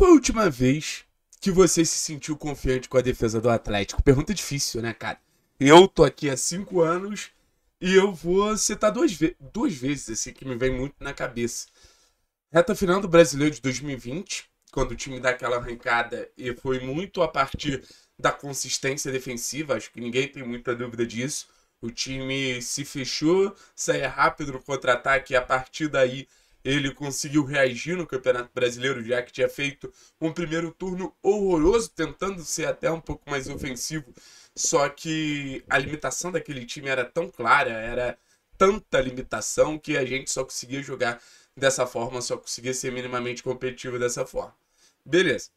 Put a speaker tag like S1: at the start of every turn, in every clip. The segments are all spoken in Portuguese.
S1: foi a última vez que você se sentiu confiante com a defesa do Atlético? Pergunta difícil, né, cara? Eu tô aqui há cinco anos e eu vou citar duas, ve duas vezes, assim, que me vem muito na cabeça. Reta final do Brasileiro de 2020, quando o time dá aquela arrancada e foi muito a partir da consistência defensiva, acho que ninguém tem muita dúvida disso. O time se fechou, saía rápido no contra-ataque e a partir daí ele conseguiu reagir no Campeonato Brasileiro, já que tinha feito um primeiro turno horroroso, tentando ser até um pouco mais ofensivo. Só que a limitação daquele time era tão clara, era tanta limitação que a gente só conseguia jogar dessa forma, só conseguia ser minimamente competitivo dessa forma. Beleza.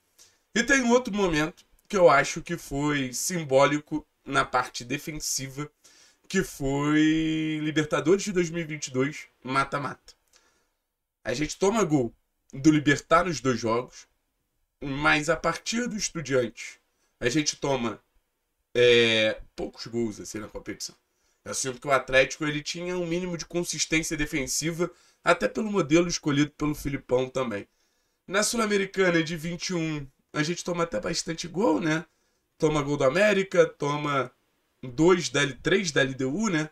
S1: E tem outro momento que eu acho que foi simbólico na parte defensiva, que foi Libertadores de 2022, mata-mata. A gente toma gol do Libertar nos dois jogos, mas a partir do Estudiantes, a gente toma é, poucos gols assim na competição. Eu sinto que o Atlético ele tinha um mínimo de consistência defensiva, até pelo modelo escolhido pelo Filipão também. Na Sul-Americana de 21, a gente toma até bastante gol, né? Toma gol do América, toma 2 da L3 da LDU, né?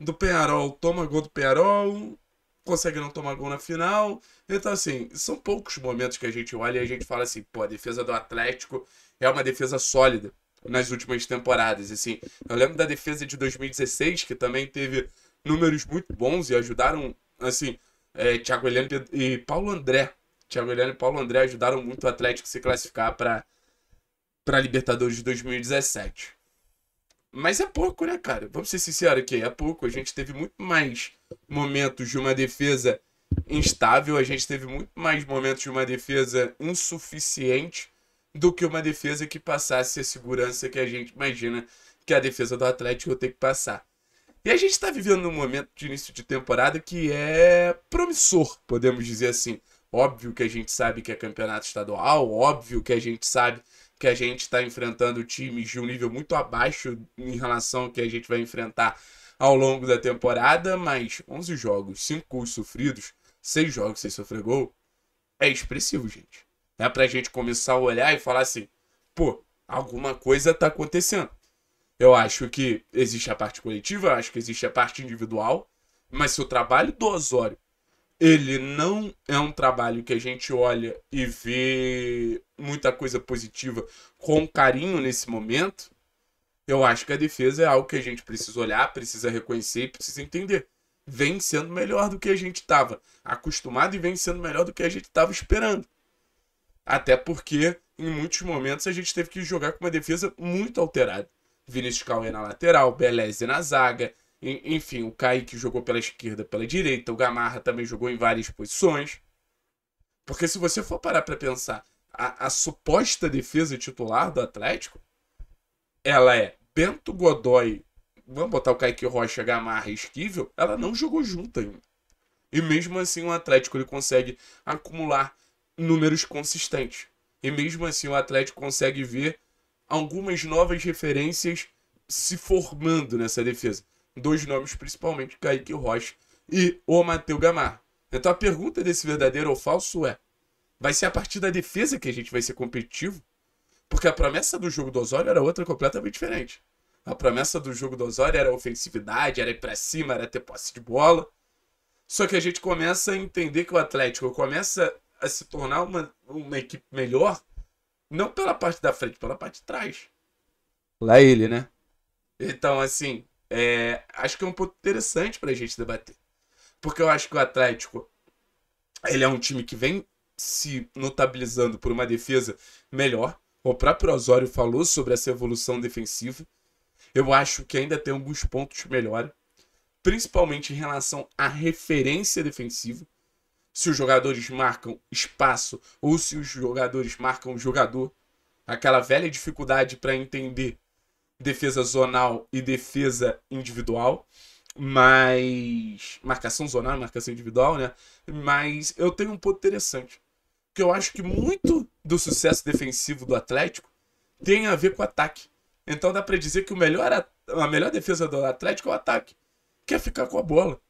S1: Do Penarol toma gol do Penarol consegue não tomar gol na final. Então, assim, são poucos momentos que a gente olha e a gente fala assim, pô, a defesa do Atlético é uma defesa sólida nas últimas temporadas. Assim, eu lembro da defesa de 2016, que também teve números muito bons e ajudaram, assim, é, Thiago Heleno e Paulo André. Thiago Heleno e Paulo André ajudaram muito o Atlético se classificar para para Libertadores de 2017. Mas é pouco, né, cara? Vamos ser sinceros aqui, é pouco. A gente teve muito mais momentos de uma defesa instável, a gente teve muito mais momentos de uma defesa insuficiente do que uma defesa que passasse a segurança que a gente imagina que a defesa do Atlético tem que passar. E a gente está vivendo num momento de início de temporada que é promissor, podemos dizer assim. Óbvio que a gente sabe que é campeonato estadual, óbvio que a gente sabe que a gente está enfrentando times de um nível muito abaixo em relação ao que a gente vai enfrentar ao longo da temporada, mas 11 jogos, 5 gols sofridos, 6 jogos sem sofrer gol, é expressivo, gente. É pra gente começar a olhar e falar assim, pô, alguma coisa tá acontecendo. Eu acho que existe a parte coletiva, acho que existe a parte individual, mas se o trabalho do Osório ele não é um trabalho que a gente olha e vê muita coisa positiva com carinho nesse momento, eu acho que a defesa é algo que a gente precisa olhar, precisa reconhecer e precisa entender. Vem sendo melhor do que a gente estava acostumado e vem sendo melhor do que a gente estava esperando. Até porque, em muitos momentos, a gente teve que jogar com uma defesa muito alterada. Vinícius Cauê na lateral, Beleza na zaga, enfim, o Kaique jogou pela esquerda, pela direita, o Gamarra também jogou em várias posições. Porque se você for parar para pensar, a, a suposta defesa titular do Atlético, ela é Bento Godoy, vamos botar o Kaique Rocha, Gamarra e Esquivel, ela não jogou junto ainda. E mesmo assim o Atlético ele consegue acumular números consistentes. E mesmo assim o Atlético consegue ver algumas novas referências se formando nessa defesa. Dois nomes principalmente, Kaique Rocha e o Matheus Gamar. Então a pergunta desse verdadeiro ou falso é: vai ser a partir da defesa que a gente vai ser competitivo? Porque a promessa do jogo do Osório era outra completamente diferente. A promessa do jogo do Osório era ofensividade, era ir pra cima, era ter posse de bola. Só que a gente começa a entender que o Atlético começa a se tornar uma, uma equipe melhor, não pela parte da frente, pela parte de trás. Lá ele, né? Então, assim, é, acho que é um ponto interessante para a gente debater. Porque eu acho que o Atlético ele é um time que vem se notabilizando por uma defesa melhor. O próprio Osório falou sobre essa evolução defensiva. Eu acho que ainda tem alguns pontos de melhora, principalmente em relação à referência defensiva. Se os jogadores marcam espaço ou se os jogadores marcam o jogador. Aquela velha dificuldade para entender defesa zonal e defesa individual. Mas. Marcação zonal, marcação individual, né? Mas eu tenho um ponto interessante. Que eu acho que muito do sucesso defensivo do Atlético tem a ver com o ataque. Então dá para dizer que o melhor, a melhor defesa do Atlético é o ataque. Quer é ficar com a bola.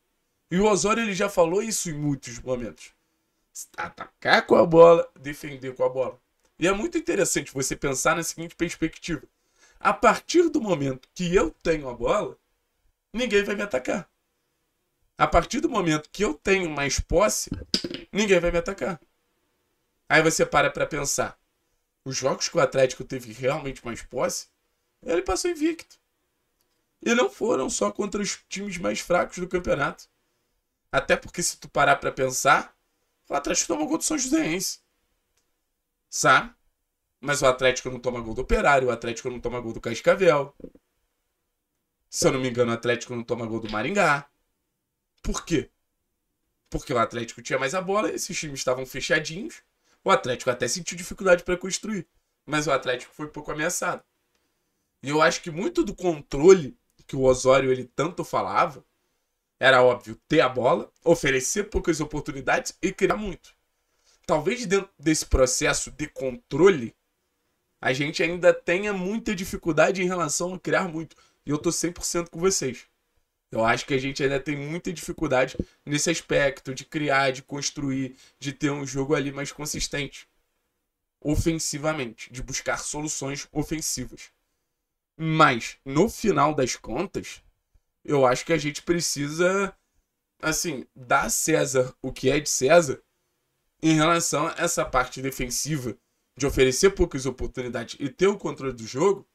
S1: E o Osório ele já falou isso em muitos momentos. Atacar com a bola, defender com a bola. E é muito interessante você pensar na seguinte perspectiva a partir do momento que eu tenho a bola, ninguém vai me atacar. A partir do momento que eu tenho mais posse, ninguém vai me atacar. Aí você para para pensar. Os jogos que o Atlético teve realmente mais posse, ele passou invicto. E não foram só contra os times mais fracos do campeonato. Até porque se tu parar para pensar, o Atlético tomou gol do São Joséense. Sabe? Mas o Atlético não toma gol do Operário, o Atlético não toma gol do Cascavel. Se eu não me engano, o Atlético não toma gol do Maringá. Por quê? Porque o Atlético tinha mais a bola, esses times estavam fechadinhos. O Atlético até sentiu dificuldade para construir, mas o Atlético foi pouco ameaçado. E eu acho que muito do controle que o Osório ele tanto falava era óbvio ter a bola, oferecer poucas oportunidades e criar muito. Talvez dentro desse processo de controle a gente ainda tenha muita dificuldade em relação a criar muito. E eu tô 100% com vocês. Eu acho que a gente ainda tem muita dificuldade nesse aspecto de criar, de construir, de ter um jogo ali mais consistente ofensivamente, de buscar soluções ofensivas. Mas, no final das contas, eu acho que a gente precisa, assim, dar a César o que é de César em relação a essa parte defensiva de oferecer poucas oportunidades e ter o controle do jogo,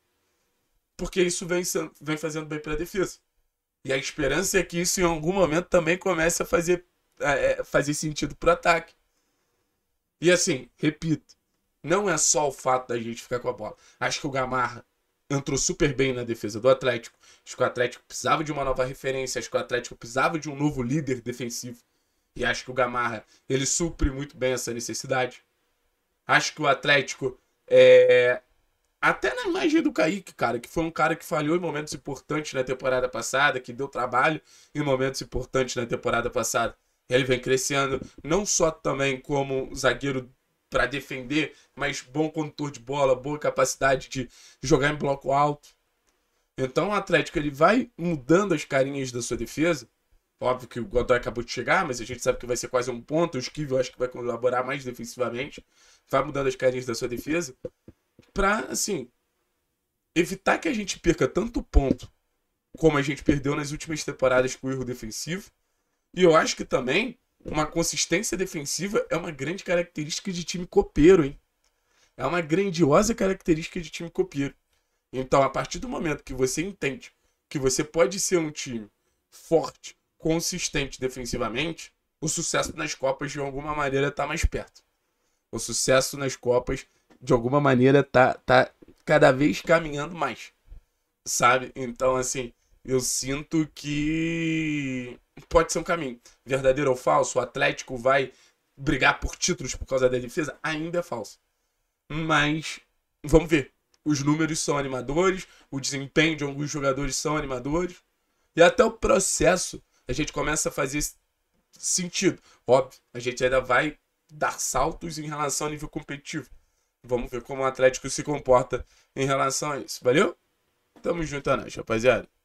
S1: porque isso vem, vem fazendo bem para a defesa. E a esperança é que isso em algum momento também comece a fazer, a é, fazer sentido para o ataque. E assim, repito, não é só o fato da gente ficar com a bola. Acho que o Gamarra entrou super bem na defesa do Atlético. Acho que o Atlético precisava de uma nova referência, acho que o Atlético precisava de um novo líder defensivo. E acho que o Gamarra, ele supre muito bem essa necessidade. Acho que o Atlético é, até na imagem do Kaique, cara, que foi um cara que falhou em momentos importantes na temporada passada, que deu trabalho em momentos importantes na temporada passada. Ele vem crescendo, não só também como zagueiro para defender, mas bom condutor de bola, boa capacidade de jogar em bloco alto. Então o Atlético ele vai mudando as carinhas da sua defesa Óbvio que o Godoy acabou de chegar, mas a gente sabe que vai ser quase um ponto. O Esquivel acho que vai colaborar mais defensivamente. Vai mudando as carinhas da sua defesa. Pra, assim, evitar que a gente perca tanto ponto como a gente perdeu nas últimas temporadas com o erro defensivo. E eu acho que também uma consistência defensiva é uma grande característica de time copeiro, hein? É uma grandiosa característica de time copeiro. Então, a partir do momento que você entende que você pode ser um time forte consistente defensivamente, o sucesso nas Copas de alguma maneira tá mais perto. O sucesso nas Copas de alguma maneira tá, tá cada vez caminhando mais. Sabe? Então, assim, eu sinto que pode ser um caminho. Verdadeiro ou falso, o Atlético vai brigar por títulos por causa da defesa? Ainda é falso. Mas vamos ver. Os números são animadores, o desempenho de alguns jogadores são animadores. E até o processo a gente começa a fazer sentido. Óbvio, a gente ainda vai dar saltos em relação ao nível competitivo. Vamos ver como o Atlético se comporta em relação a isso. Valeu? Tamo junto, é rapaziada.